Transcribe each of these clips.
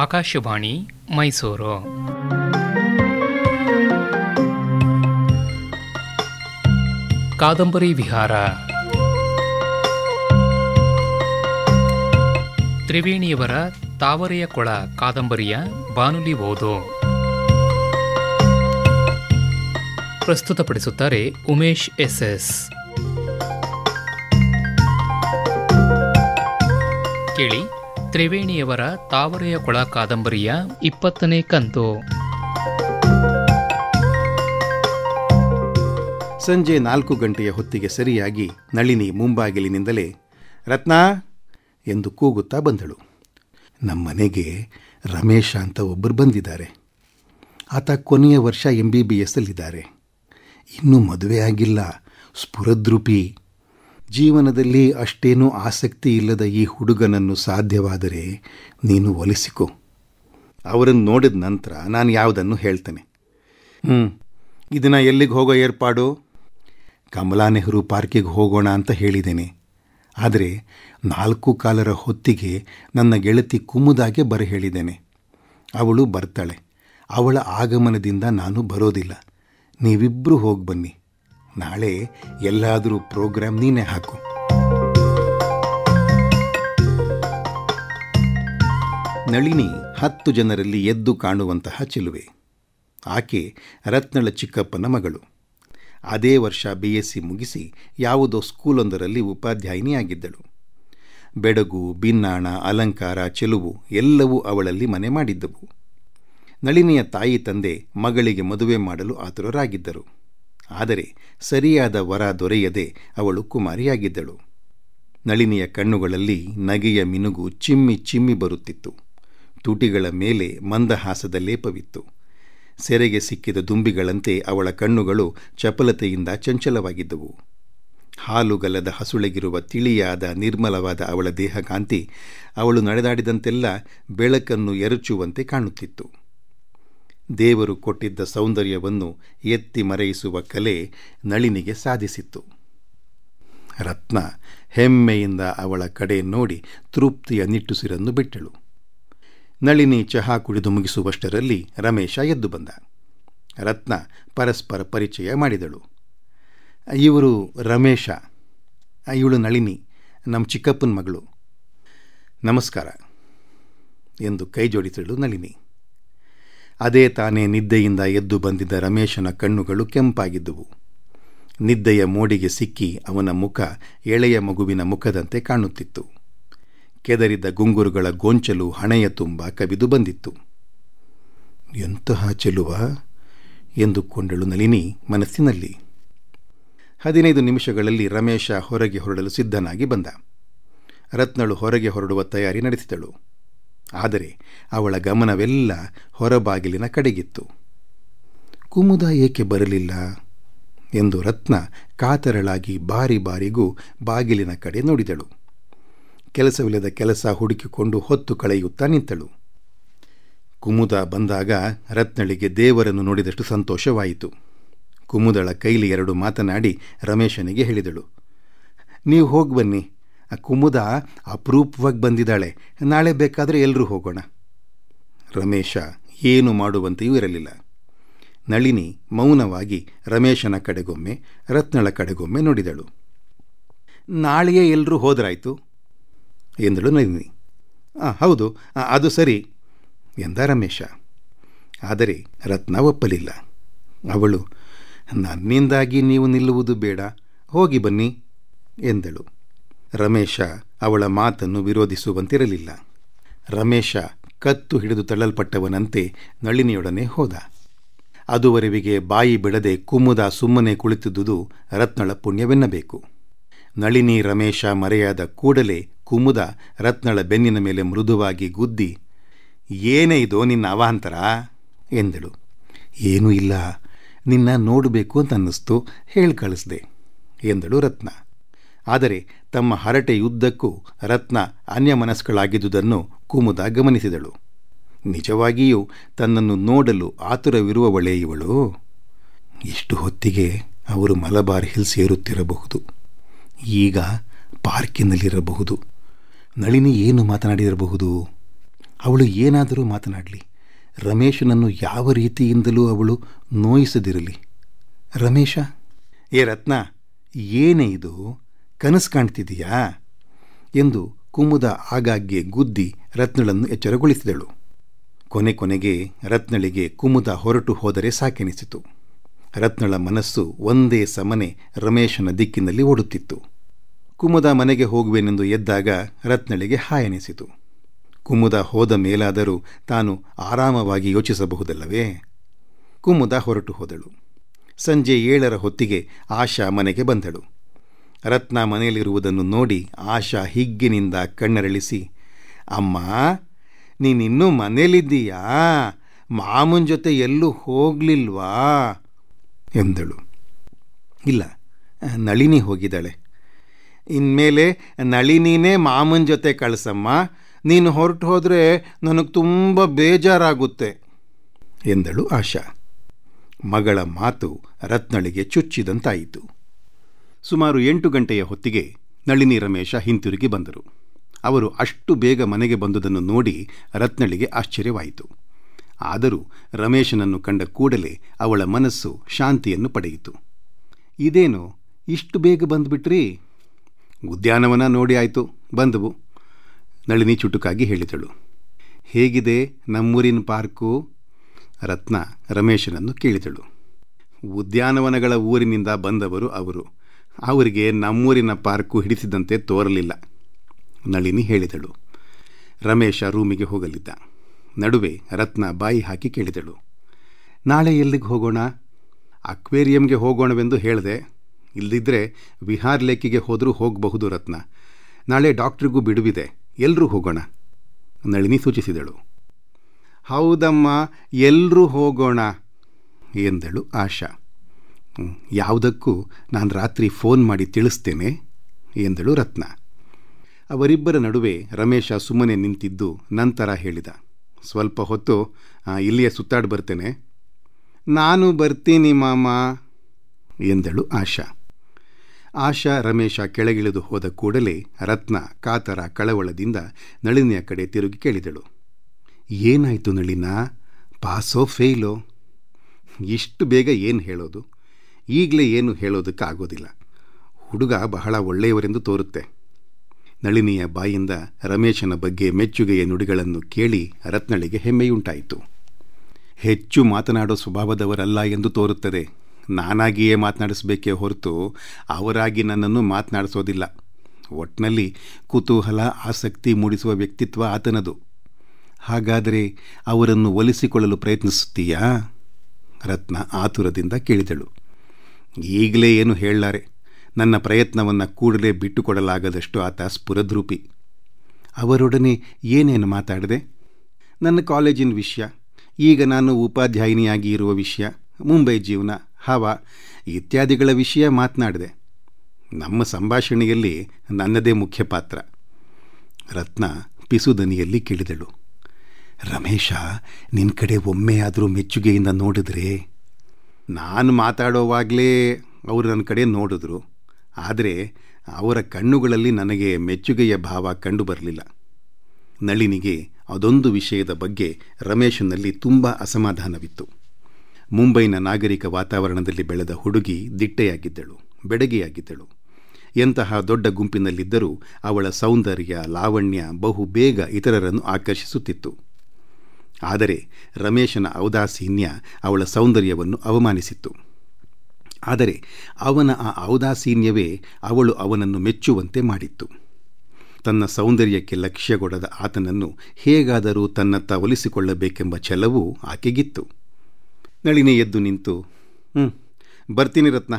ಆಕಾಶವಾಣಿ ಮೈಸೂರು ಕಾದಂಬರಿ ವಿಹಾರ ತ್ರಿವೇಣಿಯವರ ತಾವರೆಯ ಕೊಳ ಕಾದಂಬರಿಯ ಬಾನುಲಿ ಓದು ಪ್ರಸ್ತುತಪಡಿಸುತ್ತಾರೆ ಉಮೇಶ್ ಎಸ್ ಎಸ್ ಕೇಳಿ ತ್ರಿವೇಣಿಯವರ ತಾವರೆಯ ಕೊಳ ಕಾದಂಬರಿಯ ಇಪ್ಪತ್ತನೇ ಕಂತು ಸಂಜೆ ನಾಲ್ಕು ಗಂಟೆಯ ಹೊತ್ತಿಗೆ ಸರಿಯಾಗಿ ನಳಿನಿ ಮುಂಬಾಗಿಲಿನಿಂದಲೇ ರತ್ನ ಎಂದು ಕೂಗುತ್ತಾ ಬಂದಳು ನಮ್ಮನೆಗೆ ರಮೇಶ ಅಂತ ಒಬ್ಬರು ಬಂದಿದ್ದಾರೆ ಆತ ಕೊನೆಯ ವರ್ಷ ಎಂ ಬಿ ಬಿ ಎಸ್ ಅಲ್ಲಿದ್ದಾರೆ ಇನ್ನೂ ಮದುವೆ ಆಗಿಲ್ಲ ಸ್ಫುರದ್ರೂಪಿ ಜೀವನದಲ್ಲಿ ಅಷ್ಟೇನೂ ಆಸಕ್ತಿ ಇಲ್ಲದ ಈ ಹುಡುಗನನ್ನು ಸಾಧ್ಯವಾದರೆ ನೀನು ಒಲಿಸಿಕೊ ಅವರನ್ನು ನೋಡಿದ ನಂತರ ನಾನು ಯಾವುದನ್ನು ಹೇಳ್ತೇನೆ ಹ್ಞೂ ಇದನ್ನು ಎಲ್ಲಿಗೆ ಹೋಗೋ ಏರ್ಪಾಡು ಕಮಲಾ ನೆಹರು ಪಾರ್ಕಿಗೆ ಹೋಗೋಣ ಅಂತ ಹೇಳಿದ್ದೇನೆ ಆದರೆ ನಾಲ್ಕು ಕಾಲರ ಹೊತ್ತಿಗೆ ನನ್ನ ಗೆಳತಿ ಕುಮ್ಮುದಾಗೆ ಬರ ಹೇಳಿದ್ದೇನೆ ಅವಳು ಬರ್ತಾಳೆ ಅವಳ ಆಗಮನದಿಂದ ನಾನು ಬರೋದಿಲ್ಲ ನೀವಿಬ್ಬರೂ ಹೋಗಿ ಬನ್ನಿ ನಾಳೆ ಎಲ್ಲಾದರೂ ಪ್ರೋಗ್ರಾಂ ನೀನೇ ಹಾಕು ನಳಿನಿ ಹತ್ತು ಜನರಲ್ಲಿ ಎದ್ದು ಕಾಣುವಂತಹ ಚೆಲುವೆ ಆಕೆ ರತ್ನಳ ಚಿಕ್ಕಪ್ಪನ ಮಗಳು ಅದೇ ವರ್ಷ ಬಿ ಎಸ್ ಸಿ ಮುಗಿಸಿ ಯಾವುದೋ ಸ್ಕೂಲೊಂದರಲ್ಲಿ ಉಪಾಧ್ಯಾಯಿನಿಯಾಗಿದ್ದಳು ಬೆಡಗು ಬಿನ್ನಾಣ ಅಲಂಕಾರ ಚೆಲುವು ಎಲ್ಲವೂ ಅವಳಲ್ಲಿ ಮನೆ ಮಾಡಿದ್ದವು ನಳಿನಿಯ ತಾಯಿ ತಂದೆ ಮಗಳಿಗೆ ಮದುವೆ ಮಾಡಲು ಆತುರರಾಗಿದ್ದರು ಆದರೆ ಸರಿಯಾದ ವರ ದೊರೆಯದೆ ಅವಳು ಕುಮಾರಿಯಾಗಿದ್ದಳು ನಳಿನಿಯ ಕಣ್ಣುಗಳಲ್ಲಿ ನಗೆಯ ಮಿನುಗು ಚಿಮ್ಮಿ ಚಿಮ್ಮಿ ಬರುತ್ತಿತ್ತು ತುಟಿಗಳ ಮೇಲೆ ಮಂದಹಾಸದ ಲೇಪವಿತ್ತು ಸೆರೆಗೆ ಸಿಕ್ಕಿದ ದುಂಬಿಗಳಂತೆ ಅವಳ ಕಣ್ಣುಗಳು ಚಪಲತೆಯಿಂದ ಚಂಚಲವಾಗಿದ್ದವು ಹಾಲುಗಲದ ಹಸುಳೆಗಿರುವ ತಿಳಿಯಾದ ನಿರ್ಮಲವಾದ ಅವಳ ದೇಹಕಾಂತಿ ಅವಳು ನಡೆದಾಡಿದಂತೆಲ್ಲ ಬೆಳಕನ್ನು ಎರಚುವಂತೆ ಕಾಣುತ್ತಿತ್ತು ದೇವರು ಕೊಟ್ಟಿದ್ದ ಸೌಂದರ್ಯವನ್ನು ಎತ್ತಿ ಮರೆಯಿಸುವ ಕಲೆ ನಳಿನಿಗೆ ಸಾಧಿಸಿತ್ತು ರತ್ನ ಹೆಮ್ಮೆಯಿಂದ ಅವಳ ಕಡೆ ನೋಡಿ ತೃಪ್ತಿಯ ನಿಟ್ಟುಸಿರನ್ನು ಬಿಟ್ಟಳು ನಳಿನಿ ಚಹಾ ಕುಡಿದು ಮುಗಿಸುವಷ್ಟರಲ್ಲಿ ರಮೇಶ ಎದ್ದು ಬಂದ ರತ್ನ ಪರಸ್ಪರ ಪರಿಚಯ ಮಾಡಿದಳು ಇವರು ರಮೇಶ ಇವಳು ನಳಿನಿ ನಮ್ಮ ಚಿಕ್ಕಪ್ಪನ ಮಗಳು ನಮಸ್ಕಾರ ಎಂದು ಕೈ ಜೋಡಿಸಿದಳು ನಳಿನಿ ಅದೇ ತಾನೇ ನಿದ್ದೆಯಿಂದ ಎದ್ದು ಬಂದಿದ್ದ ರಮೇಶನ ಕಣ್ಣುಗಳು ಕೆಂಪಾಗಿದ್ದುವು ನಿದ್ದೆಯ ಮೋಡಿಗೆ ಸಿಕ್ಕಿ ಅವನ ಮುಖ ಎಳೆಯ ಮಗುವಿನ ಮುಖದಂತೆ ಕಾಣುತ್ತಿತ್ತು ಕೆದರಿದ ಗುಂಗುರುಗಳ ಗೊಂಚಲು ಹಣೆಯ ತುಂಬ ಕವಿದು ಬಂದಿತ್ತು ಎಂತಹ ಚೆಲುವ ಎಂದುಕೊಂಡಳು ನಲಿನಿ ಮನಸ್ಸಿನಲ್ಲಿ ಹದಿನೈದು ನಿಮಿಷಗಳಲ್ಲಿ ರಮೇಶ ಹೊರಗೆ ಹೊರಡಲು ಸಿದ್ಧನಾಗಿ ಬಂದ ರತ್ನಳು ಹೊರಗೆ ಹೊರಡುವ ತಯಾರಿ ನಡೆಸಿದಳು ಆದರೆ ಅವಳ ಗಮನವೆಲ್ಲ ಹೊರಬಾಗಿಲಿನ ಕಡೆಗಿತ್ತು ಕುಮುದ ಏಕೆ ಬರಲಿಲ್ಲ ಎಂದು ರತ್ನ ಕಾತರಳಾಗಿ ಬಾರಿ ಬಾರಿಗೂ ಬಾಗಿಲಿನ ಕಡೆ ನೋಡಿದಳು ಕೆಲಸವಿಲ್ಲದ ಕೆಲಸ ಹುಡುಕಿಕೊಂಡು ಹೊತ್ತು ಕಳೆಯುತ್ತಾ ನಿಂತಳು ಕುಮುದ ಬಂದಾಗ ರತ್ನಳಿಗೆ ದೇವರನ್ನು ನೋಡಿದಷ್ಟು ಸಂತೋಷವಾಯಿತು ಕುಮುದಳ ಕೈಲಿ ಎರಡು ಮಾತನಾಡಿ ರಮೇಶನಿಗೆ ಹೇಳಿದಳು ನೀವು ಹೋಗಿ ಬನ್ನಿ ಕುಮುದ ಅಪರೂಪವಾಗಿ ಬಂದಿದ್ದಾಳೆ ನಾಳೆ ಬೇಕಾದರೆ ಎಲ್ಲರೂ ಹೋಗೋಣ ರಮೇಶ ಏನು ಮಾಡುವಂತೆಯೂ ಇರಲಿಲ್ಲ ನಳಿನಿ ಮೌನವಾಗಿ ರಮೇಶನ ಕಡೆಗೊಮ್ಮೆ ರತ್ನಳ ಕಡೆಗೊಮ್ಮೆ ನೋಡಿದಳು ನಾಳೆಯೇ ಎಲ್ಲರೂ ಹೋದ್ರಾಯ್ತು ಎಂದಳು ನಳಿನಿ ಆ ಹೌದು ಅದು ಸರಿ ಎಂದ ರಮೇಶ ಆದರೆ ರತ್ನ ಒಪ್ಪಲಿಲ್ಲ ಅವಳು ನನ್ನಿಂದಾಗಿ ನೀವು ನಿಲ್ಲುವುದು ಬೇಡ ಹೋಗಿ ಬನ್ನಿ ಎಂದಳು ರಮೇಶ ಅವಳ ಮಾತನ್ನು ವಿರೋಧಿಸುವಂತಿರಲಿಲ್ಲ ರಮೇಶ ಕತ್ತು ಹಿಡಿದು ತಳ್ಳಲ್ಪಟ್ಟವನಂತೆ ನಳಿನಿಯೊಡನೆ ಹೋದ ಅದುವರೆವಿಗೆ ಬಾಯಿ ಬಿಡದೆ ಕುಮ್ಮುದ ಸುಮ್ಮನೆ ಕುಳಿತಿದ್ದುದು ರತ್ನಳ ಪುಣ್ಯವೆನ್ನಬೇಕು ನಳಿನಿ ರಮೇಶ ಮರೆಯಾದ ಕೂಡಲೇ ಕುಮುದ ರತ್ನಳ ಬೆನ್ನಿನ ಮೇಲೆ ಮೃದುವಾಗಿ ಗುದ್ದಿ ಏನೇ ಇದೋ ನಿನ್ನ ಅವಾಂತರ ಎಂದಳು ಏನೂ ಇಲ್ಲ ನಿನ್ನ ನೋಡಬೇಕು ಅಂತ ಅನ್ನಿಸ್ತು ಹೇಳಿ ಕಳಿಸ್ದೆ ಎಂದಳು ರತ್ನ ಆದರೆ ತಮ್ಮ ಹರಟೆ ಯುದ್ಧಕ್ಕೂ ರತ್ನ ಅನ್ಯಮನಸ್ಕಳಾಗಿದ್ದುದನ್ನು ಕುಮುದ ಗಮನಿಸಿದಳು ನಿಜವಾಗಿಯೂ ತನ್ನನ್ನು ನೋಡಲು ಆತುರವಿರುವವಳೇ ಇವಳು ಇಷ್ಟು ಹೊತ್ತಿಗೆ ಅವರು ಮಲಬಾರ್ ಹಿಲ್ ಸೇರುತ್ತಿರಬಹುದು ಈಗ ಪಾರ್ಕಿನಲ್ಲಿರಬಹುದು ನಳಿನಿ ಏನು ಮಾತನಾಡಿರಬಹುದು ಅವಳು ಏನಾದರೂ ಮಾತನಾಡಲಿ ರಮೇಶನನ್ನು ಯಾವ ರೀತಿಯಿಂದಲೂ ಅವಳು ನೋಯಿಸದಿರಲಿ ರಮೇಶ ಏ ರತ್ನ ಏನೇ ಇದು ಕನಸು ಕಾಣ್ತಿದೆಯಾ ಎಂದು ಕುಮುದ ಆಗಾಗ್ಗೆ ಗುದ್ದಿ ರತ್ನಳನ್ನು ಎಚ್ಚರಗೊಳಿಸಿದಳು ಕೊನೆ ಕೊನೆಗೆ ರತ್ನಳಿಗೆ ಕುಮುದ ಹೊರಟು ಹೋದರೆ ಸಾಕೆನಿಸಿತು ರತ್ನಳ ಮನಸ್ಸು ಒಂದೇ ಸಮನೆ ರಮೇಶನ ದಿಕ್ಕಿನಲ್ಲಿ ಓಡುತ್ತಿತ್ತು ಕುಮುದ ಮನೆಗೆ ಹೋಗುವೆನೆಂದು ಎದ್ದಾಗ ರತ್ನಳಿಗೆ ಹಾಯನಿಸಿತು ಕುಮುದ ಹೋದ ಮೇಲಾದರೂ ತಾನು ಆರಾಮವಾಗಿ ಯೋಚಿಸಬಹುದಲ್ಲವೇ ಕುಮುದ ಹೊರಟು ಹೋದಳು ಸಂಜೆ ಏಳರ ಹೊತ್ತಿಗೆ ಆಶಾ ಮನೆಗೆ ಬಂದಳು ರತ್ನ ಮನೆಯಲ್ಲಿರುವುದನ್ನು ನೋಡಿ ಆಶಾ ಹಿಗ್ಗಿನಿಂದ ಕಣ್ಣರಳಿಸಿ ಅಮ್ಮ ನೀನಿನ್ನೂ ಮನೇಲಿದ್ದೀಯಾ ಮಾಮನ ಜೊತೆ ಎಲ್ಲೂ ಹೋಗಲಿಲ್ವಾ ಎಂದಳು ಇಲ್ಲ ನಳಿನಿ ಹೋಗಿದ್ದಾಳೆ ಇನ್ಮೇಲೆ ನಳಿನೇ ಮಾಮನ ಜೊತೆ ಕಳಿಸಮ್ಮ ನೀನು ಹೊರಟು ಹೋದರೆ ನನಗೆ ತುಂಬ ಬೇಜಾರಾಗುತ್ತೆ ಎಂದಳು ಆಶಾ ಮಗಳ ಮಾತು ರತ್ನಳಿಗೆ ಚುಚ್ಚಿದಂತಾಯಿತು ಸುಮಾರು ಎಂಟು ಗಂಟೆಯ ಹೊತ್ತಿಗೆ ನಳಿನಿ ರಮೇಶ ಹಿಂತಿರುಗಿ ಬಂದರು ಅವರು ಅಷ್ಟು ಬೇಗ ಮನೆಗೆ ಬಂದುದನ್ನು ನೋಡಿ ರತ್ನಳಿಗೆ ಆಶ್ಚರ್ಯವಾಯಿತು ಆದರೂ ರಮೇಶನನ್ನು ಕಂಡ ಕೂಡಲೇ ಅವಳ ಮನಸ್ಸು ಶಾಂತಿಯನ್ನು ಪಡೆಯಿತು ಇದೇನು ಇಷ್ಟು ಬೇಗ ಬಂದುಬಿಟ್ರಿ ಉದ್ಯಾನವನ ನೋಡಿ ಆಯಿತು ಬಂದವು ನಳಿನಿ ಚುಟುಕಾಗಿ ಹೇಳಿದಳು ಹೇಗಿದೆ ನಮ್ಮೂರಿನ ಪಾರ್ಕು ರತ್ನ ರಮೇಶನನ್ನು ಕೇಳಿದಳು ಉದ್ಯಾನವನಗಳ ಊರಿನಿಂದ ಬಂದವರು ಅವರು ಅವರಿಗೆ ನಮ್ಮೂರಿನ ಪಾರ್ಕು ಹಿಡಿಸಿದಂತೆ ತೋರಲಿಲ್ಲ ನಳಿನಿ ಹೇಳಿದಳು ರಮೇಶ ರೂಮಿಗೆ ಹೋಗಲಿದ್ದ ನಡುವೆ ರತ್ನ ಬಾಯಿ ಹಾಕಿ ಕೇಳಿದಳು ನಾಳೆ ಎಲ್ಲಿಗೆ ಹೋಗೋಣ ಅಕ್ವೇರಿಯಂಗೆ ಹೋಗೋಣವೆಂದು ಹೇಳಿದೆ ಇಲ್ಲದಿದ್ದರೆ ವಿಹಾರ್ ಲೇಕಿಗೆ ಹೋದರೂ ಹೋಗಬಹುದು ರತ್ನ ನಾಳೆ ಡಾಕ್ಟ್ರಿಗೂ ಬಿಡುವಿದೆ ಎಲ್ಲರೂ ಹೋಗೋಣ ನಳಿನಿ ಸೂಚಿಸಿದಳು ಹೌದಮ್ಮ ಎಲ್ಲರೂ ಹೋಗೋಣ ಎಂದಳು ಆಶಾ ಯಾವುದಕ್ಕೂ ನಾನು ರಾತ್ರಿ ಫೋನ್ ಮಾಡಿ ತಿಳಿಸ್ತೇನೆ ಎಂದಳು ರತ್ನ ಅವರಿಬ್ಬರ ನಡುವೆ ರಮೇಶ ಸುಮ್ಮನೆ ನಿಂತಿದ್ದು ನಂತರ ಹೇಳಿದ ಸ್ವಲ್ಪ ಹೊತ್ತು ಇಲ್ಲಿಯೇ ಸುತ್ತಾಡಿ ಬರ್ತೇನೆ ನಾನು ಬರ್ತೀನಿ ಮಾಮ ಎಂದಳು ಆಶಾ ಆಶಾ ರಮೇಶ ಕೆಳಗಿಳಿದು ಹೋದ ಕೂಡಲೇ ರತ್ನ ಕಾತರ ಕಳವಳದಿಂದ ನಳಿನಿಯ ಕಡೆ ತಿರುಗಿ ಕೇಳಿದಳು ಏನಾಯಿತು ನಳಿನ ಪಾಸೋ ಫೇಲೋ ಇಷ್ಟು ಬೇಗ ಏನು ಹೇಳೋದು ಈಗಲೇ ಏನು ಹೇಳೋದಕ್ಕಾಗೋದಿಲ್ಲ ಹುಡುಗ ಬಹಳ ಒಳ್ಳೆಯವರೆಂದು ತೋರುತ್ತೆ ನಳಿನಿಯ ಬಾಯಿಂದ ರಮೇಶನ ಬಗ್ಗೆ ಮೆಚ್ಚುಗೆಯ ನುಡಿಗಳನ್ನು ಕೇಳಿ ರತ್ನಳಿಗೆ ಹೆಮ್ಮೆಯುಂಟಾಯಿತು ಹೆಚ್ಚು ಮಾತನಾಡೋ ಸ್ವಭಾವದವರಲ್ಲ ಎಂದು ತೋರುತ್ತದೆ ನಾನಾಗಿಯೇ ಮಾತನಾಡಿಸಬೇಕೇ ಹೊರತು ಅವರಾಗಿ ನನ್ನನ್ನು ಮಾತನಾಡಿಸೋದಿಲ್ಲ ಒಟ್ಟಿನಲ್ಲಿ ಕುತೂಹಲ ಆಸಕ್ತಿ ಮೂಡಿಸುವ ವ್ಯಕ್ತಿತ್ವ ಆತನದು ಹಾಗಾದರೆ ಅವರನ್ನು ಒಲಿಸಿಕೊಳ್ಳಲು ಪ್ರಯತ್ನಿಸುತ್ತೀಯಾ ರತ್ನ ಆತುರದಿಂದ ಕೇಳಿದಳು ಈಗಲೇ ಏನು ಹೇಳಲಾರೆ ನನ್ನ ಪ್ರಯತ್ನವನ್ನು ಕೂಡಲೇ ಬಿಟ್ಟುಕೊಡಲಾಗದಷ್ಟು ಆತ ಸ್ಫುರದ್ರೂಪಿ ಅವರೊಡನೆ ಏನೇನು ಮಾತಾಡಿದೆ ನನ್ನ ಕಾಲೇಜಿನ ವಿಷಯ ಈಗ ನಾನು ಉಪಾಧ್ಯಾಯಿನಿಯಾಗಿ ಇರುವ ವಿಷಯ ಮುಂಬೈ ಜೀವನ ಹವಾ ಇತ್ಯಾದಿಗಳ ವಿಷಯ ಮಾತನಾಡಿದೆ ನಮ್ಮ ಸಂಭಾಷಣೆಯಲ್ಲಿ ನನ್ನದೇ ಮುಖ್ಯ ಪಾತ್ರ ರತ್ನ ಪಿಸುದನಿಯಲ್ಲಿ ಕೇಳಿದಳು ರಮೇಶ ನಿನ್ನ ಕಡೆ ಒಮ್ಮೆಯಾದರೂ ಮೆಚ್ಚುಗೆಯಿಂದ ನೋಡಿದ್ರೆ ನಾನು ಮಾತಾಡೋವಾಗಲೇ ಅವರು ನನ್ನ ಕಡೆ ನೋಡಿದ್ರು ಆದರೆ ಅವರ ಕಣ್ಣುಗಳಲ್ಲಿ ನನಗೆ ಮೆಚ್ಚುಗೆಯ ಭಾವ ಕಂಡು ಬರಲಿಲ್ಲ ನಳಿನಿಗೆ ಅದೊಂದು ವಿಷಯದ ಬಗ್ಗೆ ರಮೇಶನಲ್ಲಿ ತುಂಬ ಅಸಮಾಧಾನವಿತ್ತು ಮುಂಬೈನ ನಾಗರಿಕ ವಾತಾವರಣದಲ್ಲಿ ಬೆಳೆದ ಹುಡುಗಿ ದಿಟ್ಟೆಯಾಗಿದ್ದಳು ಬೆಡಗೆಯಾಗಿದ್ದಳು ಎಂತಹ ದೊಡ್ಡ ಗುಂಪಿನಲ್ಲಿದ್ದರೂ ಅವಳ ಸೌಂದರ್ಯ ಲಾವಣ್ಯ ಬಹುಬೇಗ ಇತರರನ್ನು ಆಕರ್ಷಿಸುತ್ತಿತ್ತು ಆದರೆ ರಮೇಶನ ಔದಾಸೀನ್ಯ ಅವಳ ಸೌಂದರ್ಯವನ್ನು ಅವಮಾನಿಸಿತ್ತು ಆದರೆ ಅವನ ಆ ಔದಾಸೀನ್ಯವೇ ಅವಳು ಅವನನ್ನು ಮೆಚ್ಚುವಂತೆ ಮಾಡಿತ್ತು ತನ್ನ ಸೌಂದರ್ಯಕ್ಕೆ ಲಕ್ಷ್ಯಗೊಡದ ಆತನನ್ನು ಹೇಗಾದರೂ ತನ್ನತ್ತ ಒಲಿಸಿಕೊಳ್ಳಬೇಕೆಂಬ ಛಲವು ಆಕೆಗಿತ್ತು ನಳಿನಿ ಎದ್ದು ನಿಂತು ಹ್ಞೂ ಬರ್ತೀನಿ ರತ್ನ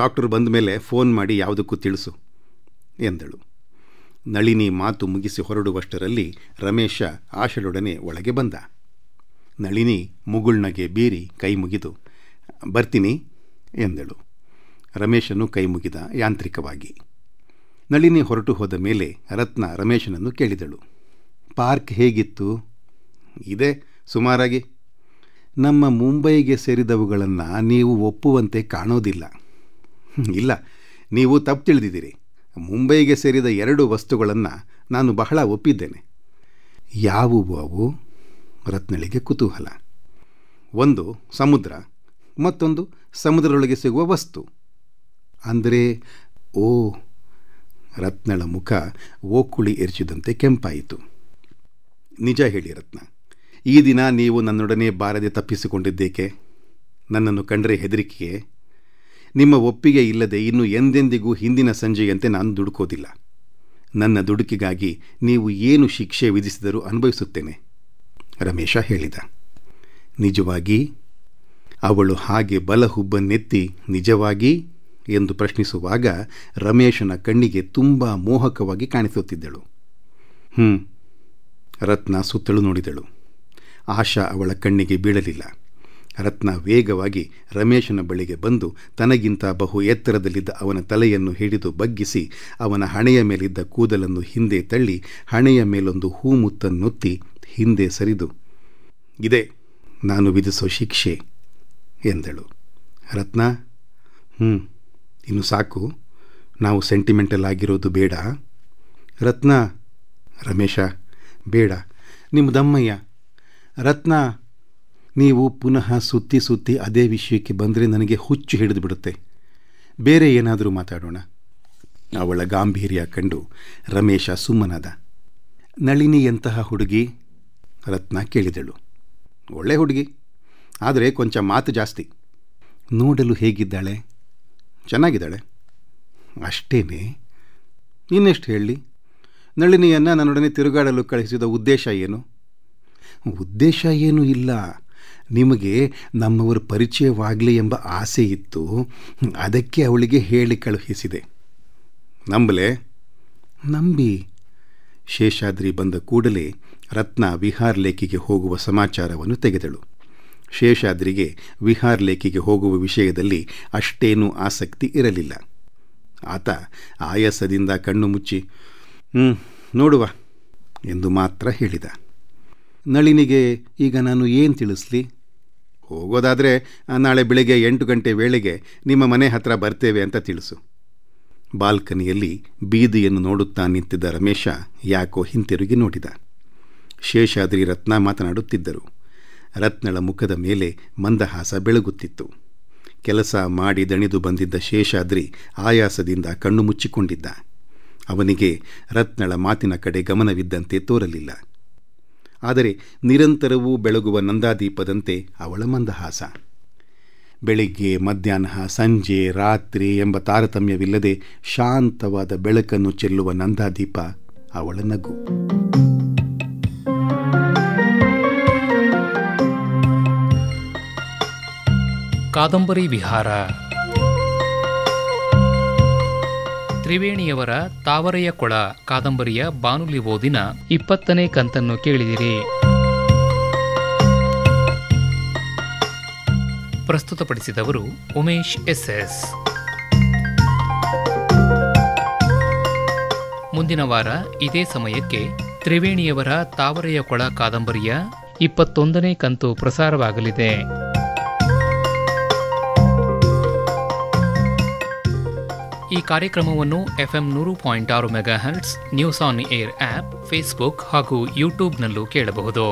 ಡಾಕ್ಟರ್ ಬಂದ ಮೇಲೆ ಫೋನ್ ಮಾಡಿ ಯಾವುದಕ್ಕೂ ತಿಳಿಸು ಎಂದಳು ನಳಿನಿ ಮಾತು ಮುಗಿಸಿ ಹೊರಡುವಷ್ಟರಲ್ಲಿ ರಮೇಶ ಆಶಳೊಡನೆ ಒಳಗೆ ಬಂದ ನಳಿನಿ ಮುಗುಳ್ನಗೆ ಬೀರಿ ಕೈ ಮುಗಿದು ಬರ್ತೀನಿ ಎಂದಳು ರಮೇಶನು ಕೈ ಮುಗಿದ ಯಾಂತ್ರಿಕವಾಗಿ ನಳಿನಿ ಹೊರಟು ಹೋದ ಮೇಲೆ ರತ್ನ ರಮೇಶನನ್ನು ಕೇಳಿದಳು ಪಾರ್ಕ್ ಹೇಗಿತ್ತು ಇದೆ ಸುಮಾರಾಗಿ ನಮ್ಮ ಮುಂಬೈಗೆ ಸೇರಿದವುಗಳನ್ನು ನೀವು ಒಪ್ಪುವಂತೆ ಕಾಣೋದಿಲ್ಲ ಇಲ್ಲ ನೀವು ತಪ್ಪು ತಿಳಿದಿದ್ದೀರಿ ಮುಂಬೈಗೆ ಸೇರಿದ ಎರಡು ವಸ್ತುಗಳನ್ನು ನಾನು ಬಹಳ ಒಪ್ಪಿದ್ದೇನೆ ಯಾವುವು ರತ್ನಳಿಗೆ ಕುತೂಹಲ ಒಂದು ಸಮುದ್ರ ಮತ್ತೊಂದು ಸಮುದ್ರದೊಳಗೆ ಸಿಗುವ ವಸ್ತು ಅಂದರೆ ಓ ರತ್ನಳ ಮುಖ ಓಕುಳಿ ಎರಚಿದಂತೆ ಕೆಂಪಾಯಿತು ನಿಜ ಹೇಳಿ ರತ್ನ ಈ ದಿನ ನೀವು ನನ್ನೊಡನೆ ಬಾರದೆ ತಪ್ಪಿಸಿಕೊಂಡಿದ್ದೇಕೆ ನನ್ನನ್ನು ಕಂಡರೆ ಹೆದರಿಕೆಯೇ ನಿಮ್ಮ ಒಪ್ಪಿಗೆ ಇಲ್ಲದೆ ಇನ್ನು ಎಂದೆಂದಿಗೂ ಹಿಂದಿನ ಸಂಜೆಯಂತೆ ನಾನು ದುಡುಕೋದಿಲ್ಲ ನನ್ನ ದುಡುಕಿಗಾಗಿ ನೀವು ಏನು ಶಿಕ್ಷೆ ವಿಧಿಸಿದರೂ ಅನುಭವಿಸುತ್ತೇನೆ ರಮೇಶ ಹೇಳಿದ ನಿಜವಾಗಿ ಅವಳು ಹಾಗೆ ಹುಬ್ಬನ್ನೆತ್ತಿ ನಿಜವಾಗಿ ಎಂದು ಪ್ರಶ್ನಿಸುವಾಗ ರಮೇಶನ ಕಣ್ಣಿಗೆ ತುಂಬ ಮೋಹಕವಾಗಿ ಕಾಣಿಸುತ್ತಿದ್ದಳು ಹ್ಞೂ ರತ್ನ ಸುತ್ತಲೂ ನೋಡಿದಳು ಆಶಾ ಅವಳ ಕಣ್ಣಿಗೆ ಬೀಳಲಿಲ್ಲ ರತ್ನ ವೇಗವಾಗಿ ರಮೇಶನ ಬಳಿಗೆ ಬಂದು ತನಗಿಂತ ಬಹು ಎತ್ತರದಲ್ಲಿದ್ದ ಅವನ ತಲೆಯನ್ನು ಹಿಡಿದು ಬಗ್ಗಿಸಿ ಅವನ ಹಣೆಯ ಮೇಲಿದ್ದ ಕೂದಲನ್ನು ಹಿಂದೆ ತಳ್ಳಿ ಹಣೆಯ ಮೇಲೊಂದು ಹೂಮುತ್ತನ್ನೊತ್ತಿ ಹಿಂದೆ ಸರಿದು ಇದೇ ನಾನು ವಿಧಿಸೋ ಶಿಕ್ಷೆ ಎಂದಳು ರತ್ನ ಹ್ಞೂ ಇನ್ನು ಸಾಕು ನಾವು ಸೆಂಟಿಮೆಂಟಲ್ ಆಗಿರೋದು ಬೇಡ ರತ್ನ ರಮೇಶ ಬೇಡ ನಿಮ್ಮ ದಮ್ಮಯ್ಯ ರತ್ನ ನೀವು ಪುನಃ ಸುತ್ತಿ ಸುತ್ತಿ ಅದೇ ವಿಷಯಕ್ಕೆ ಬಂದರೆ ನನಗೆ ಹುಚ್ಚು ಹಿಡಿದು ಬಿಡುತ್ತೆ ಬೇರೆ ಏನಾದರೂ ಮಾತಾಡೋಣ ಅವಳ ಗಾಂಭೀರ್ಯ ಕಂಡು ರಮೇಶ ಸುಮ್ಮನಾದ ನಳಿನಿಯಂತಹ ಹುಡುಗಿ ರತ್ನ ಕೇಳಿದಳು ಒಳ್ಳೆ ಹುಡುಗಿ ಆದರೆ ಕೊಂಚ ಮಾತು ಜಾಸ್ತಿ ನೋಡಲು ಹೇಗಿದ್ದಾಳೆ ಚೆನ್ನಾಗಿದ್ದಾಳೆ ಅಷ್ಟೇನೆ ಇನ್ನೆಷ್ಟು ಹೇಳಿ ನಳಿನಿಯನ್ನು ನನ್ನೊಡನೆ ತಿರುಗಾಡಲು ಕಳಿಸಿದ ಉದ್ದೇಶ ಏನು ಉದ್ದೇಶ ಏನೂ ಇಲ್ಲ ನಿಮಗೆ ನಮ್ಮವರ ಪರಿಚಯವಾಗಲಿ ಎಂಬ ಆಸೆ ಇತ್ತು ಅದಕ್ಕೆ ಅವಳಿಗೆ ಹೇಳಿ ಕಳುಹಿಸಿದೆ ನಂಬಲೆ ನಂಬಿ ಶೇಷಾದ್ರಿ ಬಂದ ಕೂಡಲೇ ರತ್ನ ವಿಹಾರ್ ಲೇಖಿಗೆ ಹೋಗುವ ಸಮಾಚಾರವನ್ನು ತೆಗೆದಳು ಶೇಷಾದ್ರಿಗೆ ವಿಹಾರ್ ಲೇಖಿಗೆ ಹೋಗುವ ವಿಷಯದಲ್ಲಿ ಅಷ್ಟೇನೂ ಆಸಕ್ತಿ ಇರಲಿಲ್ಲ ಆತ ಆಯಾಸದಿಂದ ಕಣ್ಣು ಮುಚ್ಚಿ ಹ್ಞೂ ನೋಡುವ ಎಂದು ಮಾತ್ರ ಹೇಳಿದ ನಳಿನಿಗೆ ಈಗ ನಾನು ಏನು ತಿಳಿಸ್ಲಿ ಹೋಗೋದಾದರೆ ನಾಳೆ ಬೆಳಿಗ್ಗೆ ಎಂಟು ಗಂಟೆ ವೇಳೆಗೆ ನಿಮ್ಮ ಮನೆ ಹತ್ರ ಬರ್ತೇವೆ ಅಂತ ತಿಳಿಸು ಬಾಲ್ಕನಿಯಲ್ಲಿ ಬೀದಿಯನ್ನು ನೋಡುತ್ತಾ ನಿಂತಿದ್ದ ರಮೇಶ ಯಾಕೋ ಹಿಂತಿರುಗಿ ನೋಡಿದ ಶೇಷಾದ್ರಿ ರತ್ನ ಮಾತನಾಡುತ್ತಿದ್ದರು ರತ್ನಳ ಮುಖದ ಮೇಲೆ ಮಂದಹಾಸ ಬೆಳಗುತ್ತಿತ್ತು ಕೆಲಸ ಮಾಡಿ ದಣಿದು ಬಂದಿದ್ದ ಶೇಷಾದ್ರಿ ಆಯಾಸದಿಂದ ಕಣ್ಣು ಮುಚ್ಚಿಕೊಂಡಿದ್ದ ಅವನಿಗೆ ರತ್ನಳ ಮಾತಿನ ಕಡೆ ಗಮನವಿದ್ದಂತೆ ತೋರಲಿಲ್ಲ ಆದರೆ ನಿರಂತರವೂ ಬೆಳಗುವ ನಂದಾದೀಪದಂತೆ ಅವಳ ಮಂದಹಾಸ ಬೆಳಿಗ್ಗೆ ಮಧ್ಯಾಹ್ನ ಸಂಜೆ ರಾತ್ರಿ ಎಂಬ ತಾರತಮ್ಯವಿಲ್ಲದೆ ಶಾಂತವಾದ ಬೆಳಕನ್ನು ಚೆಲ್ಲುವ ನಂದಾದೀಪ ಅವಳ ನಗು ಕಾದಂಬರಿ ವಿಹಾರ ತ್ರಿವೇಣಿಯವರ ತಾವರೆಯ ಕೊಳ ಕಾದಂಬರಿಯ ಬಾನುಲಿ ಓದಿನ ಇಪ್ಪತ್ತನೇ ಕಂತನ್ನು ಕೇಳಿದಿರಿ ಪ್ರಸ್ತುತಪಡಿಸಿದವರು ಉಮೇಶ್ ಎಸ್ ಎಸ್ ಮುಂದಿನ ವಾರ ಇದೇ ಸಮಯಕ್ಕೆ ತ್ರಿವೇಣಿಯವರ ತಾವರೆಯ ಕೊಳ ಕಾದಂಬರಿಯ ಇಪ್ಪತ್ತೊಂದನೇ ಕಂತು ಪ್ರಸಾರವಾಗಲಿದೆ ಈ ಕಾರ್ಯಕ್ರಮವನ್ನು ಎಫ್ಎಂ ನೂರು ಪಾಯಿಂಟ್ ಆರು mega hertz news on air app Facebook ಹಾಗೂ ಯೂಟ್ಯೂಬ್ನಲ್ಲೂ ಕೇಳಬಹುದು